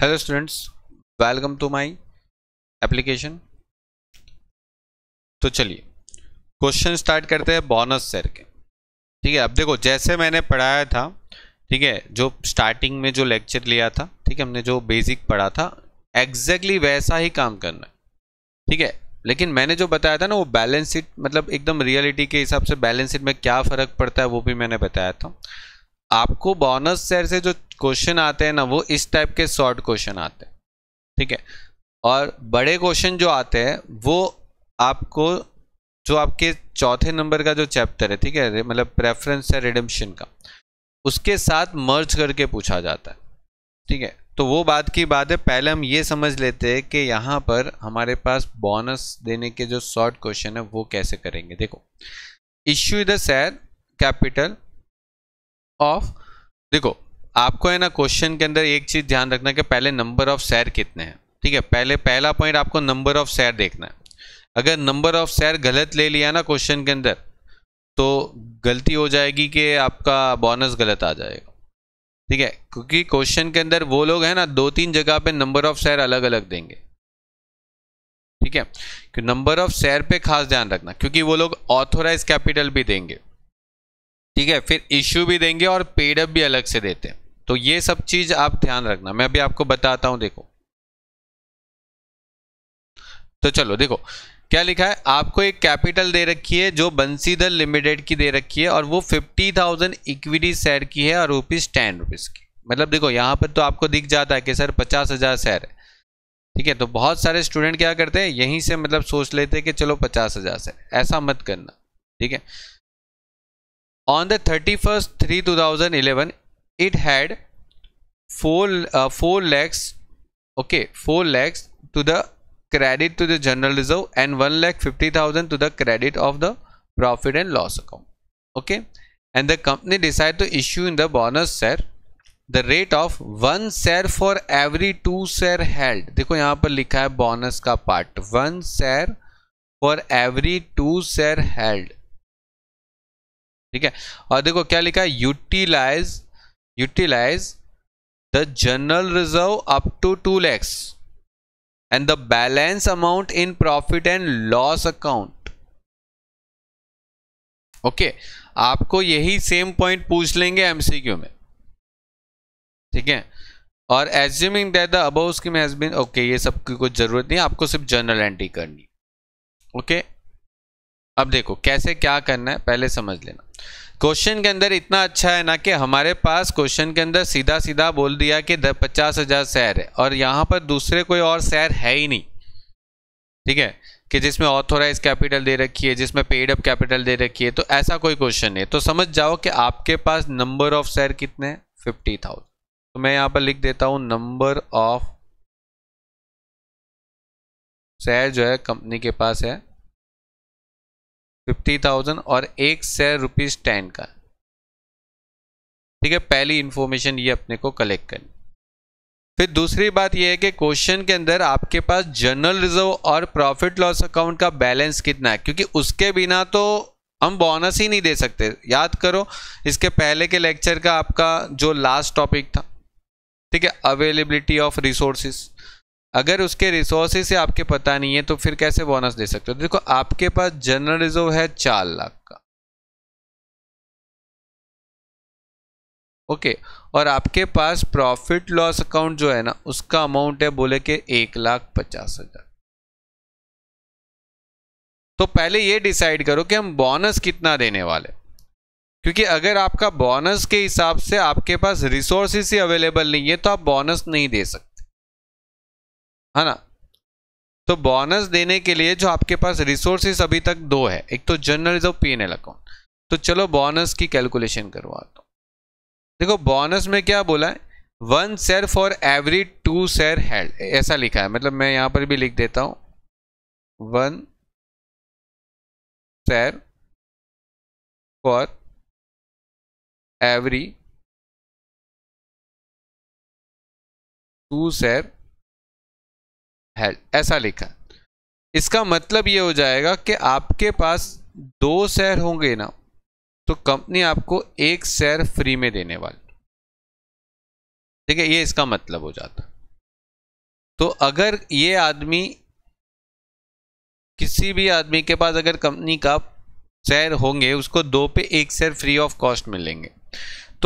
Hello students welcome to my application तो चलिए question start करते हैं बोनस सर के ठीक है अब देखो जैसे मैंने पढ़ाया था ठीक है जो स्टार्टिंग में जो लेक्चर लिया था ठीक है हमने जो बेसिक पढ़ा था एग्जैक्टली exactly वैसा ही काम करना है ठीक है लेकिन मैंने जो बताया था ना वो बैलेंस शीट मतलब एकदम रियलिटी के हिसाब से बैलेंस शीट में क्या फ़र्क पड़ता है वो भी मैंने बताया था आपको बोनस शेयर से जो क्वेश्चन आते हैं ना वो इस टाइप के शॉर्ट क्वेश्चन आते हैं ठीक है और बड़े क्वेश्चन जो आते हैं वो आपको जो आपके चौथे नंबर का जो चैप्टर है ठीक है मतलब प्रेफरेंस है रिडम्पशन का उसके साथ मर्ज करके पूछा जाता है ठीक है तो वो बात की बात है पहले हम ये समझ लेते हैं कि यहाँ पर हमारे पास बोनस देने के जो शॉर्ट क्वेश्चन है वो कैसे करेंगे देखो issue the share capital of देखो आपको है ना क्वेश्चन के अंदर एक चीज ध्यान रखना कि पहले नंबर ऑफ सैर कितने हैं ठीक है पहले पहला पॉइंट आपको नंबर ऑफ सैर देखना है अगर नंबर ऑफ सैर गलत ले लिया ना क्वेश्चन के अंदर तो गलती हो जाएगी कि आपका बोनस गलत आ जाएगा ठीक है क्योंकि क्वेश्चन के अंदर वो लोग हैं ना दो तीन जगह पे नंबर ऑफ सैर अलग अलग देंगे ठीक है नंबर ऑफ शेयर पे खास ध्यान रखना क्योंकि वो लोग ऑथोराइज कैपिटल भी देंगे ठीक है फिर इश्यू भी देंगे और पेडअप भी अलग से देते हैं तो ये सब चीज आप ध्यान रखना मैं अभी आपको बताता हूं देखो तो चलो देखो क्या लिखा है आपको एक कैपिटल दे रखी है जो बंसीधर लिमिटेड की दे रखी है और वो फिफ्टी थाउजेंड इक्विटी शेयर की है और रुपीज टेन रुपीज की मतलब देखो यहां पर तो आपको दिख जाता है कि सर पचास हजार शेयर है ठीक है तो बहुत सारे स्टूडेंट क्या करते हैं यहीं से मतलब सोच लेते हैं कि चलो पचास हजार शेयर ऐसा मत करना ठीक है on the 31st 3 2011 it had 4 uh, 4 lakhs okay 4 lakhs to the credit to the general reserve and 1 lakh 50000 to the credit of the profit and loss account okay and the company decided to issue in the bonus share the rate of one share for every two share held देखो यहाँ पर लिखा है bonus का part one share for every two share held ठीक है और देखो क्या लिखा है utilise utilise the general reserve up to two lakhs and the balance amount in profit and loss account okay आपको यही सेम पॉइंट पूछ लेंगे एमसीक्यू में ठीक है और assuming that the above scheme has been okay ये सब की कुछ जरूरत नहीं आपको सिर्फ जनरल एंट्री करनी ओके okay? अब देखो कैसे क्या करना है पहले समझ लेना क्वेश्चन के अंदर इतना अच्छा है ना कि हमारे पास क्वेश्चन के अंदर सीधा सीधा बोल दिया कि पचास हजार सैर है और यहाँ पर दूसरे कोई और सैर है ही नहीं ठीक है कि जिसमें ऑथोराइज कैपिटल दे रखी है जिसमें पेड अप कैपिटल दे रखी है तो ऐसा कोई क्वेश्चन नहीं है तो समझ जाओ कि आपके पास नंबर ऑफ सैर कितने फिफ्टी थाउजेंड तो मैं यहाँ पर लिख देता हूँ नंबर ऑफ शहर जो है कंपनी के पास है फिफ्टी थाउजेंड और एक शेयर रुपीज टेन का ठीक है पहली इंफॉर्मेशन ये अपने को कलेक्ट करनी फिर दूसरी बात यह है कि क्वेश्चन के अंदर आपके पास जनरल रिजर्व और प्रॉफिट लॉस अकाउंट का बैलेंस कितना है क्योंकि उसके बिना तो हम बोनस ही नहीं दे सकते याद करो इसके पहले के लेक्चर का आपका जो लास्ट टॉपिक था ठीक है अवेलेबिलिटी ऑफ रिसोर्सेज अगर उसके रिसोर्सेज से आपके पता नहीं है तो फिर कैसे बोनस दे सकते हो देखो आपके पास जनरल रिजर्व है चार लाख का ओके और आपके पास प्रॉफिट लॉस अकाउंट जो है ना उसका अमाउंट है बोले के एक लाख पचास हजार तो पहले ये डिसाइड करो कि हम बोनस कितना देने वाले क्योंकि अगर आपका बोनस के हिसाब से आपके पास रिसोर्सेज ही अवेलेबल नहीं है तो आप बोनस नहीं दे सकते है ना तो बोनस देने के लिए जो आपके पास रिसोर्सेस अभी तक दो है एक तो general reserve P N L account तो चलो बोनस की कैलकुलेशन करवाता हूँ देखो बोनस में क्या बोला है one share for every two share held ऐसा लिखा है मतलब मैं यहाँ पर भी लिख देता हूँ one share for every two share है ऐसा लिखा इसका मतलब ये हो जाएगा कि आपके पास दो शेयर होंगे ना तो कंपनी आपको एक शेयर फ्री में देने वाली ठीक है ये इसका मतलब हो जाता तो अगर ये आदमी किसी भी आदमी के पास अगर कंपनी का शेयर होंगे उसको दो पे एक शेयर फ्री ऑफ कॉस्ट मिलेंगे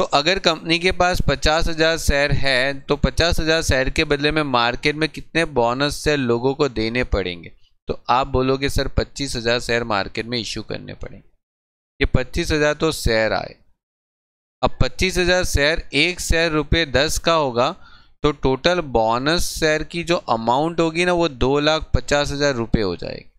तो अगर कंपनी के पास पचास हज़ार शेयर है तो पचास हज़ार शेयर के बदले में मार्केट में कितने बोनस से लोगों को देने पड़ेंगे तो आप बोलोगे सर पच्चीस हज़ार शेयर मार्केट में इशू करने पड़ेंगे ये पच्चीस हज़ार तो शेयर आए अब पच्चीस हज़ार शेयर एक शेयर रुपये दस का होगा तो टोटल बोनस शेयर की जो अमाउंट होगी ना वो दो लाख पचास हज़ार रुपये हो जाएगी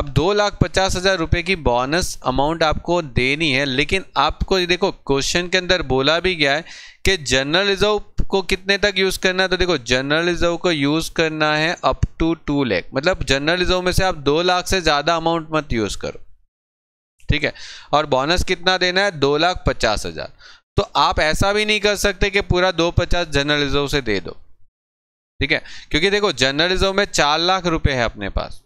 अब दो लाख पचास हजार रुपए की बोनस अमाउंट आपको देनी है लेकिन आपको देखो क्वेश्चन के अंदर बोला भी गया है कि जनरल रिजर्व को कितने तक यूज़ करना है तो देखो जनरल रिजर्व को यूज़ करना है अप टू टू लैख मतलब जनरल रिजर्व में से आप दो लाख से ज़्यादा अमाउंट मत यूज़ करो ठीक है और बोनस कितना देना है दो लाख पचास हज़ार तो आप ऐसा भी नहीं कर सकते कि पूरा दो पचास जनरल रिजर्व से दे दो ठीक है क्योंकि देखो जनरल रिजर्व में चार लाख रुपए है अपने पास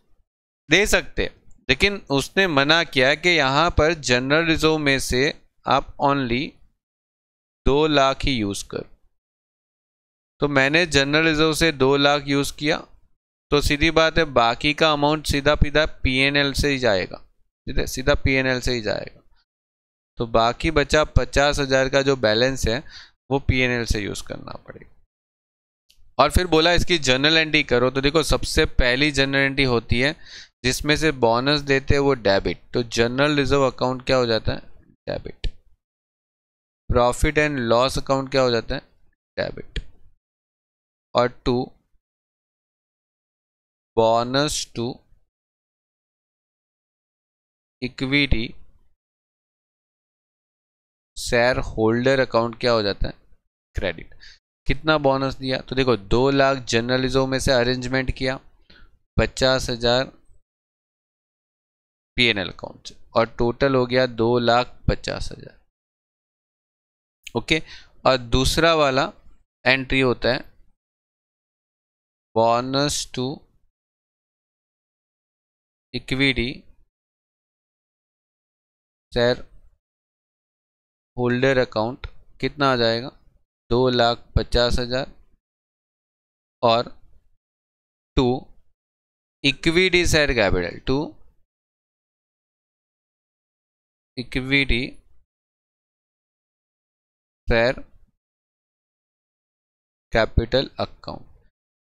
दे सकते लेकिन उसने मना किया कि यहाँ पर जनरल रिजर्व में से आप ओनली दो लाख ही यूज़ करो तो मैंने जनरल रिजर्व से दो लाख यूज़ किया तो सीधी बात है बाकी का अमाउंट सीधा पीधा पीएनएल से ही जाएगा ठीक है सीधा पीएनएल से ही जाएगा तो बाकी बचा पचास हज़ार का जो बैलेंस है वो पीएनएल से यूज़ करना पड़ेगा और फिर बोला इसकी जर्नल एंट्री करो तो देखो सबसे पहली जर्नल एंट्री होती है जिसमें से बोनस देते हैं वो डेबिट तो जनरल रिजर्व अकाउंट क्या हो जाता है debit profit and loss account क्या हो जाता है डेबिट और to bonus to equity share holder account क्या हो जाता है क्रेडिट कितना बोनस दिया तो देखो दो लाख जर्नलिज्म में से अरेंजमेंट किया पचास हजार पी एन एल अकाउंट से और टोटल हो गया दो लाख पचास हजार ओके और दूसरा वाला एंट्री होता है bonus to equity share holder account कितना आ जाएगा दो लाख पचास हजार और to equity share capital to equity share capital account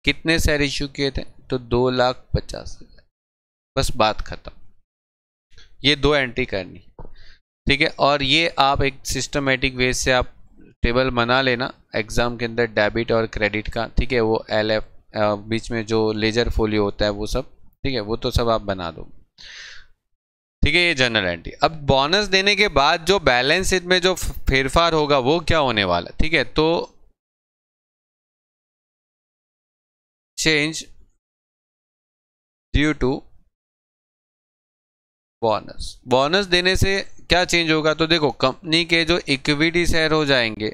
कितने शेयर इश्यू किए थे तो दो लाख पचास हजार बस बात खत्म ये दो एंट्री करनी ठीक है और ये आप एक सिस्टमेटिक वे से आप टेबल बना लेना एग्ज़ाम के अंदर डेबिट और क्रेडिट का ठीक है वो एल एफ बीच में जो लेजर फोलियो होता है वो सब ठीक है वो तो सब आप बना दो ठीक है ये जनरल एंट्री अब बोनस देने के बाद जो बैलेंस शीट में जो फेरफार होगा वो क्या होने वाला ठीक है तो change due to bonus bonus देने से क्या चेंज होगा तो देखो कंपनी के जो इक्विटी शेयर हो जाएंगे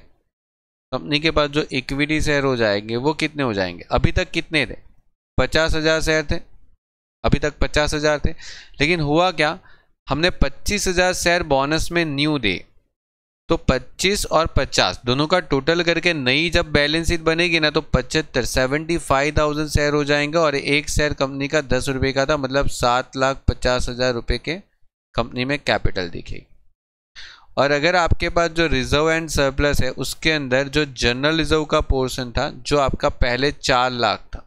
कंपनी के पास जो इक्विटी शेयर हो जाएंगे वो कितने हो जाएंगे अभी तक कितने थे पचास हजार शेयर थे अभी तक पचास हजार थे लेकिन हुआ क्या हमने 25,000 शेयर बोनस में न्यू दे तो 25 और 50 दोनों का टोटल करके नई जब बैलेंस शीट बनेगी ना तो पचहत्तर सेवेंटी फाइव थाउजेंड शेयर हो जाएंगे और एक शेयर कंपनी का दस रुपये का था मतलब सात लाख पचास हज़ार रुपये के कंपनी में कैपिटल दिखेगी और अगर आपके पास जो रिजर्व एंड सरप्लस है उसके अंदर जो जनरल रिजर्व का पोर्शन था जो आपका पहले चार लाख था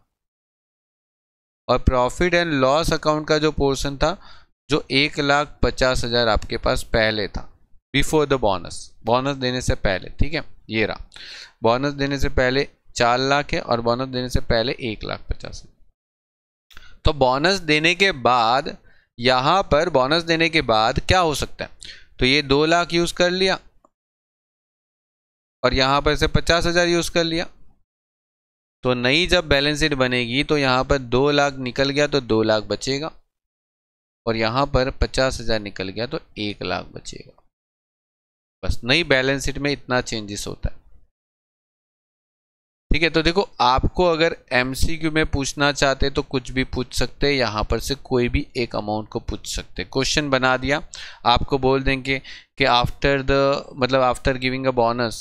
और प्रॉफिट एंड लॉस अकाउंट का जो पोर्शन था जो एक लाख पचास हज़ार आपके पास पहले था बिफोर द बोनस बोनस देने से पहले ठीक है ये रहा बोनस देने से पहले चार लाख है और बोनस देने से पहले एक लाख पचास तो बोनस देने के बाद यहां पर बोनस देने के बाद क्या हो सकता है तो ये दो लाख यूज़ कर लिया और यहां पर से पचास हज़ार यूज़ कर लिया तो नई जब बैलेंस शीट बनेगी तो यहां पर दो लाख निकल गया तो दो लाख बचेगा और यहाँ पर पचास हज़ार निकल गया तो एक लाख बचेगा बस नई बैलेंस शीट में इतना चेंजेस होता है ठीक है तो देखो आपको अगर एमसीक्यू में पूछना चाहते तो कुछ भी पूछ सकते हैं यहाँ पर से कोई भी एक अमाउंट को पूछ सकते क्वेश्चन बना दिया आपको बोल देंगे कि आफ्टर द मतलब after giving a bonus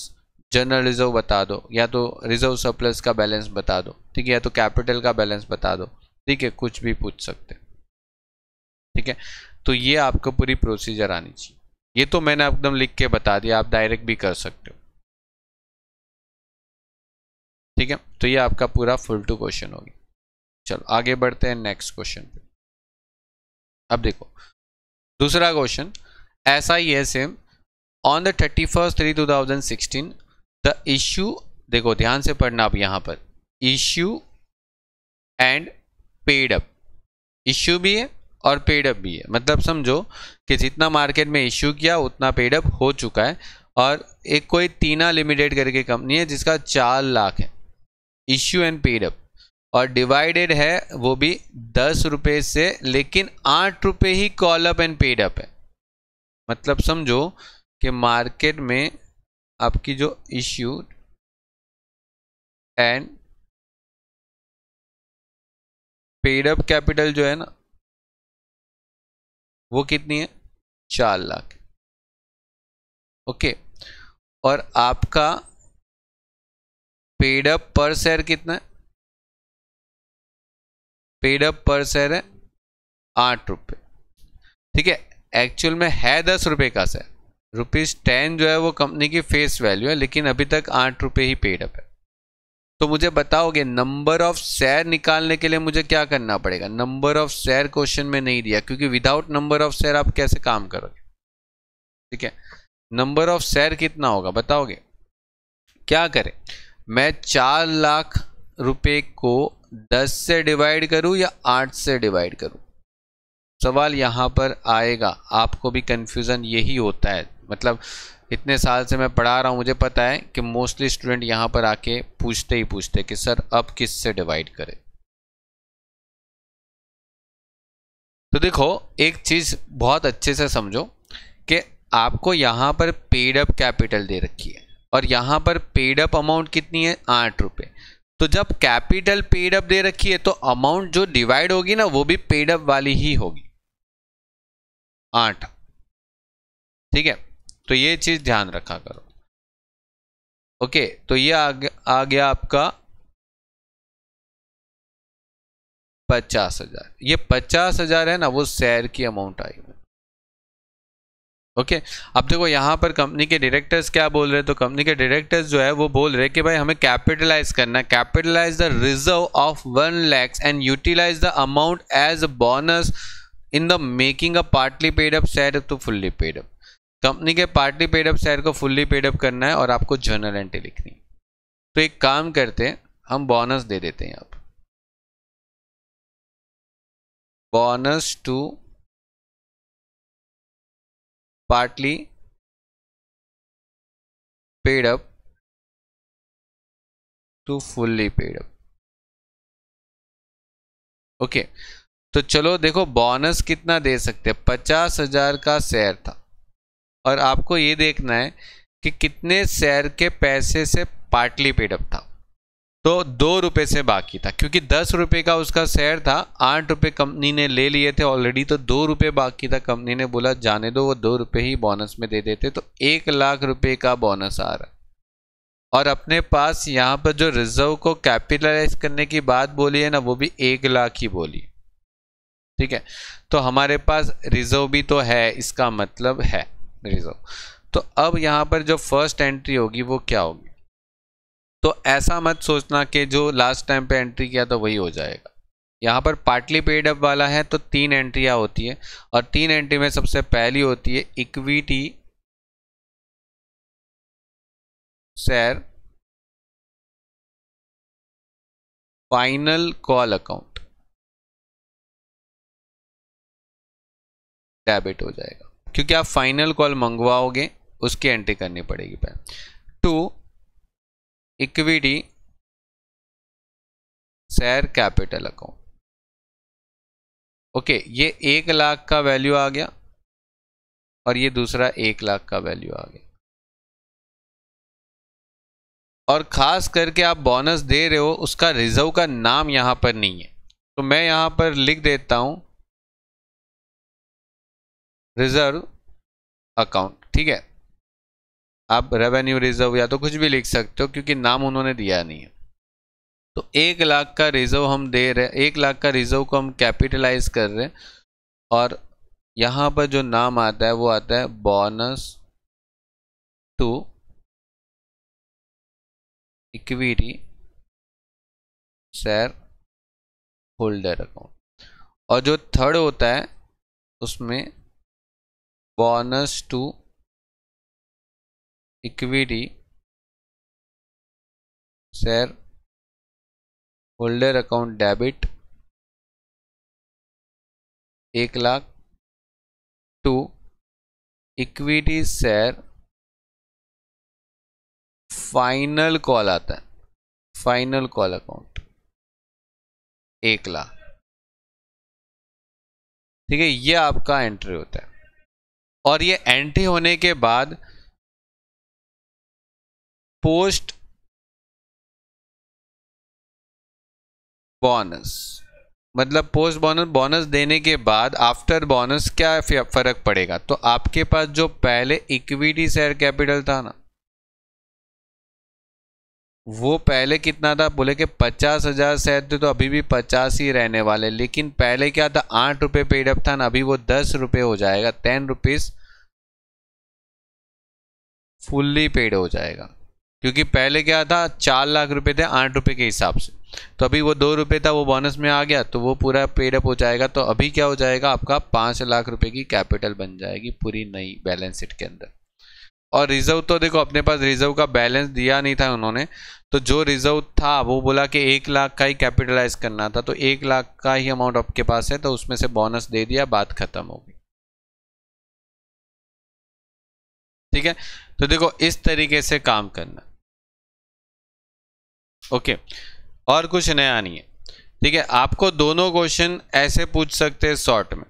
general reserve बता दो या तो रिजर्व सरप्लस का बैलेंस बता दो ठीक है या तो कैपिटल का बैलेंस बता दो ठीक है कुछ भी पूछ सकते ठीक है तो ये आपको पूरी प्रोसीजर आनी चाहिए ये तो मैंने एकदम लिख के बता दिया आप डायरेक्ट भी कर सकते हो ठीक है तो ये आपका पूरा फुल टू क्वेश्चन होगी चलो आगे बढ़ते हैं नेक्स्ट क्वेश्चन पे अब देखो दूसरा क्वेश्चन ऐसा ही है same on the thirty first three two thousand sixteen the issue देखो ध्यान से पढ़ना आप यहां पर issue and paid up issue भी है और पेडअप भी है मतलब समझो कि जितना मार्केट में इश्यू किया उतना पेडअप हो चुका है और एक कोई तीना लिमिटेड करके कंपनी है जिसका चार लाख है इश्यू एंड पेडअप और डिवाइडेड है वो भी दस रुपये से लेकिन आठ रुपये ही call up and paid up है मतलब समझो कि मार्केट में आपकी जो issue and paid up capital जो है ना वो कितनी है चार लाख ओके और आपका पेड अप पर शेयर कितना है पेड अप पर शेयर है आठ रुपये ठीक है एक्चुअल में है दस रुपये का शेयर रुपीज़ टेन जो है वो कंपनी की फेस वैल्यू है लेकिन अभी तक आठ रुपये ही पेड अप है तो मुझे बताओगे नंबर ऑफ शेयर निकालने के लिए मुझे क्या करना पड़ेगा नंबर ऑफ शेयर क्वेश्चन में नहीं दिया क्योंकि विदाउट नंबर ऑफ शेयर आप कैसे काम करोगे ठीक है नंबर ऑफ शेयर कितना होगा बताओगे क्या करें मैं चार लाख रुपए को दस से डिवाइड करूं या आठ से डिवाइड करूं सवाल यहां पर आएगा आपको भी कंफ्यूजन यही होता है मतलब इतने साल से मैं पढ़ा रहा हूँ मुझे पता है कि मोस्टली स्टूडेंट यहाँ पर आके पूछते ही पूछते कि सर अब किस से डिवाइड करें तो देखो एक चीज़ बहुत अच्छे से समझो कि आपको यहाँ पर पेड अप कैपिटल दे रखी है और यहाँ पर पेड अप अमाउंट कितनी है आठ रुपये तो जब कैपिटल पेड अप दे रखी है तो अमाउंट जो डिवाइड होगी ना वो भी पेड अप वाली ही होगी आठ ठीक है तो ये चीज ध्यान रखा करो ओके तो ये आ, आ गया आपका पचास हजार ये पचास हजार है ना वो शेयर की अमाउंट आई ओके okay, अब देखो यहां पर कंपनी के डायरेक्टर्स क्या बोल रहे हैं तो कंपनी के डायरेक्टर्स जो है वो बोल रहे हैं कि भाई हमें कैपिटलाइज करना capitalise the reserve of one lakhs and utilise the amount as a bonus in the making a partly paid up share to fully paid up company के पार्टली पेडअप शेयर को फुल्ली पेडअप करना है और आपको journal entry लिखनी तो एक काम करते हैं हम बोनस दे देते हैं आप bonus to partly paid up to fully paid up okay तो चलो देखो बोनस कितना दे सकते हैं पचास हजार का शेयर था और आपको ये देखना है कि कितने शेयर के पैसे से पार्टली पेडअप था तो दो रुपये से बाकी था क्योंकि दस रुपये का उसका शेयर था आठ रुपये कंपनी ने ले लिए थे ऑलरेडी तो दो रुपये बाकी था कंपनी ने बोला जाने दो वो दो रुपये ही बोनस में दे देते तो एक लाख रुपये का बोनस आ रहा और अपने पास यहाँ पर जो रिजर्व को कैपिटलाइज करने की बात बोली है ना वो भी एक लाख ही बोली ठीक है तो हमारे पास रिजर्व भी तो है इसका मतलब है रिजर्व तो अब यहाँ पर जो फर्स्ट एंट्री होगी वो क्या होगी तो ऐसा मत सोचना कि जो लास्ट टाइम पे एंट्री किया तो वही हो जाएगा यहाँ पर पार्टली पेड अप वाला है तो तीन एंट्रियाँ होती है और तीन एंट्री में सबसे पहली होती है equity share final call account debit हो जाएगा क्योंकि आप फाइनल कॉल मंगवाओगे उसकी एंट्री करनी पड़ेगी पहले to equity share capital account okay ये एक लाख का वैल्यू आ गया और ये दूसरा एक लाख का वैल्यू आ गया और खास करके आप बोनस दे रहे हो उसका रिजर्व का नाम यहां पर नहीं है तो मैं यहां पर लिख देता हूं रिजर्व अकाउंट ठीक है आप रेवेन्यू रिजर्व या तो कुछ भी लिख सकते हो क्योंकि नाम उन्होंने दिया नहीं है तो एक लाख का रिजर्व हम दे रहे हैं एक लाख का रिजर्व को हम कैपिटलाइज कर रहे हैं और यहाँ पर जो नाम आता है वो आता है bonus to equity share holder account और जो थर्ड होता है उसमें bonus to equity share holder account debit एक lakh to equity share final call आता है फाइनल कॉल अकाउंट एक लाख ठीक है ये आपका एंट्री होता है और ये एंटी होने के बाद पोस्ट बोनस मतलब पोस्ट बोनस बोनस देने के बाद आफ्टर बोनस क्या फर्क पड़ेगा तो आपके पास जो पहले इक्विटी शेयर कैपिटल था ना वो पहले कितना था बोले कि पचास हजार शेयर थे तो अभी भी पचास ही रहने वाले लेकिन पहले क्या था आठ रुपये पेडअप था ना अभी वो दस रुपये हो जाएगा टेन रुपीज़ फुल्ली पेड हो जाएगा क्योंकि पहले क्या था चार लाख रुपए थे आठ रुपए के हिसाब से तो अभी वो दो रुपए था वो बोनस में आ गया तो वो पूरा पेड अप हो जाएगा तो अभी क्या हो जाएगा आपका पांच लाख रुपए की कैपिटल बन जाएगी पूरी नई बैलेंस शीट के अंदर और रिजर्व तो देखो अपने पास रिजर्व का बैलेंस दिया नहीं था उन्होंने तो जो रिजर्व था वो बोला कि एक लाख का ही कैपिटलाइज करना था तो एक लाख का ही अमाउंट आपके पास है तो उसमें से बोनस दे दिया बात खत्म होगी ठीक है तो देखो इस तरीके से काम करना ओके और कुछ नया नहीं है ठीक है आपको दोनों क्वेश्चन ऐसे पूछ सकते हैं शॉर्ट में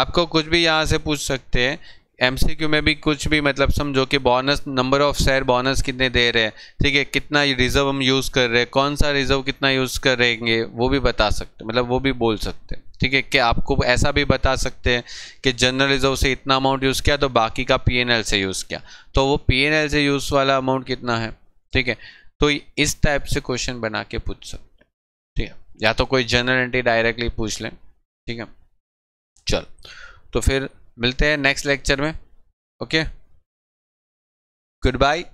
आपको कुछ भी यहाँ से पूछ सकते हैं एमसीक्यू में भी कुछ भी मतलब समझो कि bonus number of share bonus कितने दे रहे हैं ठीक है कितना रिजर्व हम यूज़ कर रहे हैं कौन सा रिजर्व कितना यूज़ करेंगे वो भी बता सकते मतलब वो भी बोल सकते हैं ठीक है कि आपको ऐसा भी बता सकते हैं कि जनरल रिजर्व से इतना अमाउंट यूज़ किया तो बाकी का पीएनएल से यूज़ किया तो वो पीएनएल से यूज़ वाला अमाउंट कितना है ठीक है तो इस टाइप से क्वेश्चन बना के पूछ सकते हैं ठीक है या तो कोई जनरल एंट्री डायरेक्टली पूछ लें ठीक है चलो तो फिर मिलते हैं नेक्स्ट लेक्चर में ओके गुड बाय